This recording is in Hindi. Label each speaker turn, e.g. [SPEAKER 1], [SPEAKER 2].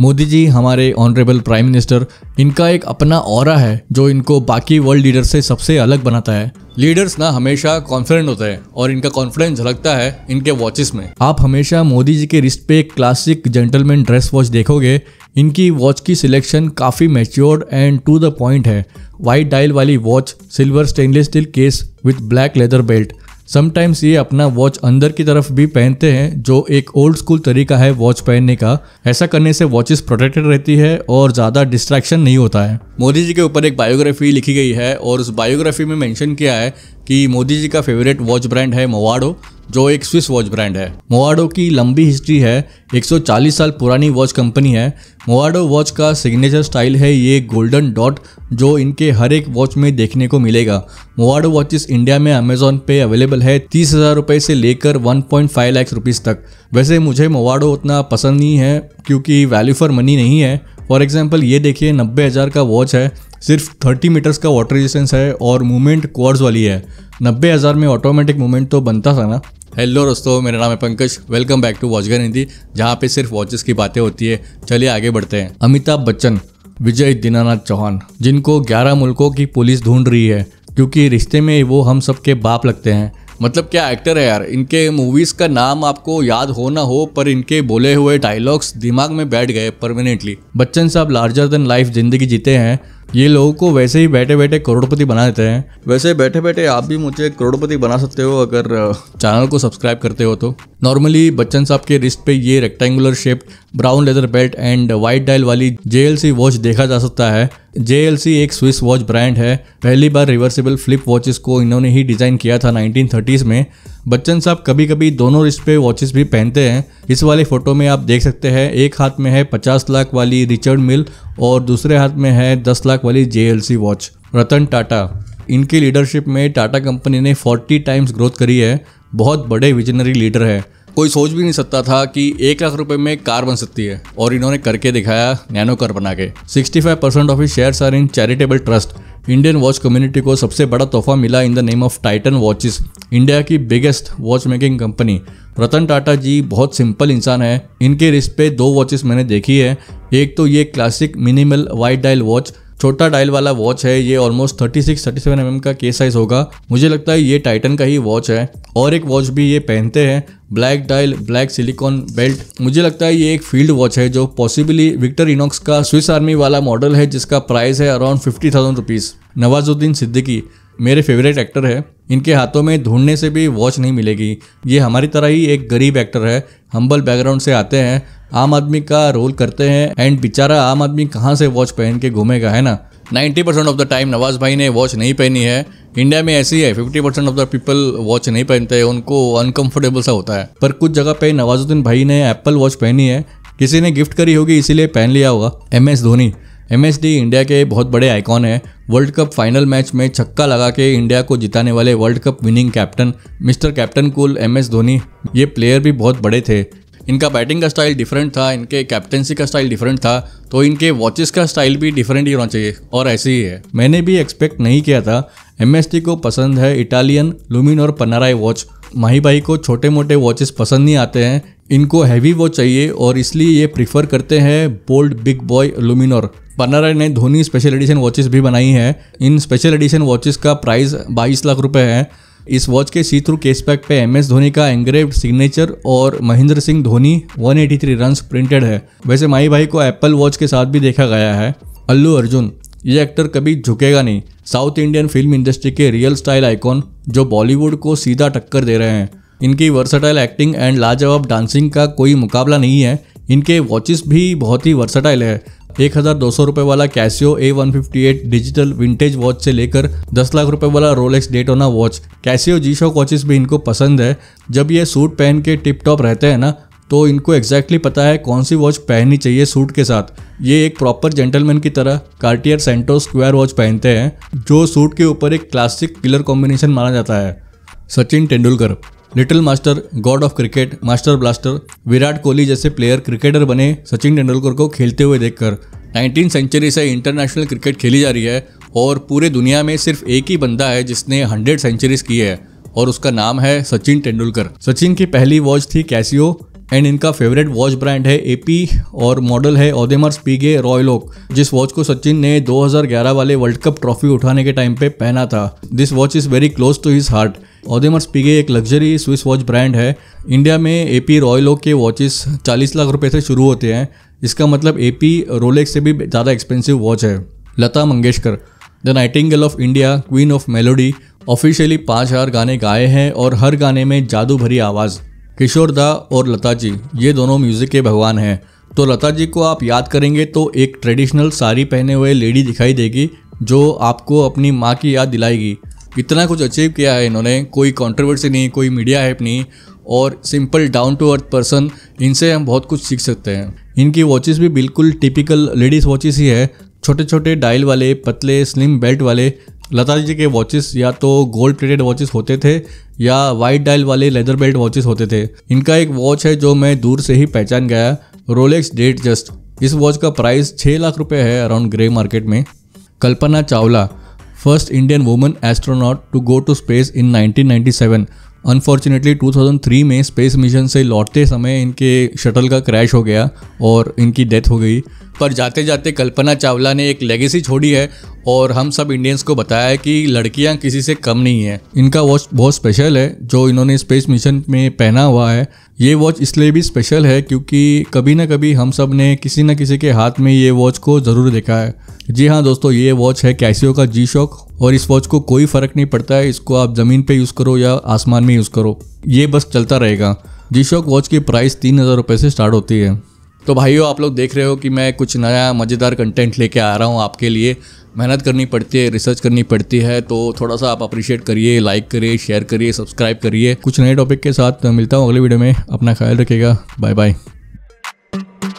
[SPEAKER 1] मोदी जी हमारे ऑनरेबल प्राइम मिनिस्टर इनका एक अपना और है जो इनको बाकी वर्ल्ड लीडर से सबसे अलग बनाता है लीडर्स ना हमेशा कॉन्फिडेंट होते हैं और इनका कॉन्फिडेंस झलकता है इनके वॉचेस में आप हमेशा मोदी जी के रिस्ट पे एक क्लासिक जेंटलमैन ड्रेस वॉच देखोगे इनकी वॉच की सिलेक्शन काफ़ी matured and to the point है वाइट डायल वाली watch silver stainless steel case with black leather belt sometimes ये अपना वॉच अंदर की तरफ भी पहनते हैं जो एक ओल्ड स्कूल तरीका है वॉच पहनने का ऐसा करने से वॉचेस प्रोटेक्टेड रहती है और ज़्यादा डिस्ट्रैक्शन नहीं होता है मोदी जी के ऊपर एक बायोग्राफी लिखी गई है और उस बायोग्राफी में मेंशन किया है कि मोदी जी का फेवरेट वॉच ब्रांड है मोवाडो जो एक स्विस वॉच ब्रांड है मोवाडो की लंबी हिस्ट्री है 140 साल पुरानी वॉच कंपनी है मोवाडो वॉच का सिग्नेचर स्टाइल है ये गोल्डन डॉट जो इनके हर एक वॉच में देखने को मिलेगा मोवाडो वॉचेस इंडिया में अमेजोन पे अवेलेबल है तीस हज़ार रुपये से लेकर 1.5 लाख रुपीज़ तक वैसे मुझे मोवाडो उतना पसंद नहीं है क्योंकि वैल्यू फॉर मनी नहीं है फॉर एग्जाम्पल ये देखिए नब्बे हज़ार का वॉच है सिर्फ 30 मीटर्स का वाटर रेजिस्टेंस है और मूवमेंट क्वार्स वाली है नब्बे हज़ार में ऑटोमेटिक मूवमेंट तो बनता था ना हेलो दोस्तों मेरा नाम है Pankaj welcome back to Watchgun Hindi जहाँ पे सिर्फ वॉचेस की बातें होती है चलिए आगे बढ़ते हैं अमिताभ बच्चन विजय दीनानाथ चौहान जिनको 11 मुल्कों की पुलिस ढूंढ रही है क्योंकि रिश्ते में वो हम सबके बाप लगते हैं मतलब क्या एक्टर है यार इनके मूवीज़ का नाम आपको याद हो ना हो पर इनके बोले हुए डायलॉग्स दिमाग में बैठ गए परमानेंटली बच्चन साहब लार्जर देन लाइफ जिंदगी जीते हैं ये लोगों को वैसे ही बैठे बैठे करोड़पति बना देते हैं वैसे बैठे बैठे आप भी मुझे करोड़पति बना सकते हो अगर चैनल को सब्सक्राइब करते हो तो नॉर्मली बच्चन साहब के रिस्ट पे ये rectangular shape brown leather belt and white dial वाली जे वॉच देखा जा सकता है जे एक स्विस वॉच ब्रांड है पहली बार रिवर्सिबल फ्लिप वॉचेस को इन्होंने ही डिज़ाइन किया था थर्टीज में बच्चन साहब कभी कभी दोनों रिस्ट पे वॉचेस भी पहनते हैं इस वाले फोटो में आप देख सकते हैं एक हाथ में है 50 लाख वाली रिचर्ड मिल और दूसरे हाथ में है 10 लाख वाली जे वॉच रतन टाटा इनकी लीडरशिप में टाटा कंपनी ने 40 टाइम्स ग्रोथ करी है बहुत बड़े विजनरी लीडर है कोई सोच भी नहीं सकता था कि एक लाख रुपए में कार बन सकती है और इन्होंने करके दिखाया नैनो कार बना के sixty five percent of shares are in charitable trust Indian watch community को सबसे बड़ा तोहफा मिला in the name of Titan watches India की biggest watch making company Ratan Tata ji बहुत सिंपल इंसान है इनके रिस्ट पे दो वॉचेस मैंने देखी है एक तो ये classic minimal white dial watch छोटा डायल वाला वॉच है ये ऑलमोस्ट 36 37 सेवन mm का के साइज होगा मुझे लगता है ये टाइटन का ही वॉच है और एक वॉच भी ये पहनते हैं black dial black silicone belt मुझे लगता है ये एक फील्ड वॉच है जो पॉसिबली विक्टर इनॉक्स का स्विस आर्मी वाला मॉडल है जिसका प्राइस है around fifty thousand rupees Nawazuddin Siddiqui मेरे फेवरेट एक्टर है इनके हाथों में ढूंढने से भी वॉच नहीं मिलेगी ये हमारी तरह ही एक गरीब एक्टर है हम्बल बैकग्राउंड से आते हैं आम आदमी का रोल करते हैं एंड बेचारा आम आदमी कहाँ से वॉच पहन के घूमेगा है ना 90 percent of the time Nawaz भाई ने वॉच नहीं पहनी है इंडिया में ऐसी है 50 percent of the people watch नहीं पहनते हैं उनको अनकंफर्टेबल सा होता है पर कुछ जगह पे नवाजुद्दीन भाई ने एप्पल वॉच पहनी है किसी ने गिफ्ट करी होगी इसीलिए पहन लिया होगा M S Dhoni M India के बहुत बड़े आइकॉन है वर्ल्ड कप फाइनल मैच में छक्का लगा के इंडिया को जिताने वाले world cup winning captain mister captain cool M S Dhoni ये प्लेयर भी बहुत बड़े थे इनका बैटिंग का स्टाइल डिफरेंट था इनके कैप्टनसी का स्टाइल डिफरेंट था तो इनके वॉचेस का स्टाइल भी डिफरेंट ही होना चाहिए और ऐसे ही है मैंने भी एक्सपेक्ट नहीं किया था एम एस डी को पसंद है इटालियन लुमिन और पनाराई वॉच माही भाई को छोटे मोटे वॉचेस पसंद नहीं आते हैं इनको हैवी वॉच चाहिए और इसलिए ये प्रीफर करते हैं बोल्ड बिग बॉय लुमिनोर बनारा ने धोनी स्पेशल एडिशन वॉचेस भी बनाई है इन स्पेशल एडिशन वॉचेस का प्राइस 22 लाख रुपए है इस वॉच के सी थ्रू केस पैक पे एम एस धोनी का एंग्रेव सिग्नेचर और महेंद्र सिंह धोनी 183 रन प्रिंटेड है वैसे माई भाई को एप्पल वॉच के साथ भी देखा गया है अल्लू अर्जुन ये एक्टर कभी झुकेगा नहीं साउथ इंडियन फिल्म इंडस्ट्री के रियल स्टाइल आइकॉन जो बॉलीवुड को सीधा टक्कर दे रहे हैं इनकी वर्सटाइल एक्टिंग एंड लाजवाब डांसिंग का कोई मुकाबला नहीं है इनके वॉचेस भी बहुत ही वर्सटाइल है एक हजार दो सौ रुपए वाला Casio A one fifty eight digital vintage watch से लेकर दस लाख रुपए वाला Rolex Daytona watch Casio G shock watches भी इनको पसंद है जब ये सूट पहन के टिप टॉप रहते हैं ना तो इनको एग्जैक्टली exactly पता है कौन सी वॉच पहननी चाहिए सूट के साथ ये एक प्रॉपर जेंटलमैन की तरह कार्टियर सेंटो स्क्वायर वॉच पहनते हैं जो सूट के ऊपर एक क्लासिक किलर कॉम्बिनेशन माना जाता है Sachin Tendulkar little master god of cricket master blaster Virat Kohli जैसे प्लेयर क्रिकेटर बने सचिन तेंदुलकर को खेलते हुए देखकर नाइनटीन सेंचुरी से इंटरनेशनल क्रिकेट खेली जा रही है और पूरे दुनिया में सिर्फ एक ही बंदा है जिसने हंड्रेड सेंचुरीज की है और उसका नाम है सचिन तेंदुलकर सचिन की पहली वॉच थी कैसियो एंड इनका फेवरेट वॉच ब्रांड है एपी और मॉडल है ओदेमर स्पीगे रॉयल ओक जिस वॉच को सचिन ने 2011 वाले वर्ल्ड कप ट्रॉफी उठाने के टाइम पे पहना था this watch is very close to his heart Audemars स्पीगे एक लग्जरी स्विस वॉच ब्रांड है इंडिया में एपी रॉयल ओक के वॉचेस 40 लाख रुपए से शुरू होते हैं इसका मतलब ए पी रोलेक्स से भी ज़्यादा एक्सपेंसिव वॉच है Lata Mangeshkar the nightingale of India queen of melody officially पाँच हज़ार गाने गाए हैं और हर गाने में जादू भरी आवाज़ किशोर दा और लता जी ये दोनों म्यूज़िक के भगवान हैं तो लता जी को आप याद करेंगे तो एक ट्रेडिशनल साड़ी पहने हुए लेडी दिखाई देगी जो आपको अपनी माँ की याद दिलाएगी इतना कुछ अचीव किया है इन्होंने कोई कंट्रोवर्सी नहीं कोई मीडिया हैप नहीं और simple down to earth person इनसे हम बहुत कुछ सीख सकते हैं इनकी वॉचेस भी बिल्कुल टिपिकल लेडीज़ वॉचेस ही है छोटे छोटे डायल वाले पतले स्लिम बेल्ट वाले लता जी के वॉचेस या तो गोल्ड प्लेटेड वॉचेस होते थे या वाइट डायल वाले लेदर बेल्ट वॉचेस होते थे इनका एक वॉच है जो मैं दूर से ही पहचान गया रोलेक्स डेट जस्ट इस वॉच का प्राइस छः लाख रुपये है अराउंड ग्रे मार्केट में Kalpana Chawla first Indian woman astronaut to go to space in 1997 unfortunately 2003 में स्पेस मिशन से लौटते समय इनके शटल का क्रैश हो गया और इनकी डेथ हो गई पर जाते जाते कल्पना चावला ने एक लेगेसी छोड़ी है और हम सब इंडियंस को बताया है कि लड़कियां किसी से कम नहीं है इनका वॉच बहुत स्पेशल है जो इन्होंने स्पेस मिशन में पहना हुआ है ये वॉच इसलिए भी स्पेशल है क्योंकि कभी ना कभी हम सब ने किसी न किसी के हाथ में ये वॉच को ज़रूर देखा है जी हाँ दोस्तों ये वॉच है कैसियो का जी शॉक और इस वॉच को कोई फ़र्क नहीं पड़ता है इसको आप ज़मीन पे यूज़ करो या आसमान में यूज़ करो ये बस चलता रहेगा जी शॉक वॉच की प्राइस तीन हज़ार रुपये से स्टार्ट होती है तो भाइयों आप लोग देख रहे हो कि मैं कुछ नया मज़ेदार कंटेंट लेके आ रहा हूँ आपके लिए मेहनत करनी पड़ती है रिसर्च करनी पड़ती है तो थोड़ा सा आप अप्रिशिएट करिए लाइक करिए शेयर करिए सब्सक्राइब करिए कुछ नए टॉपिक के साथ मिलता हूँ अगले वीडियो में अपना ख्याल रखिएगा बाय बाय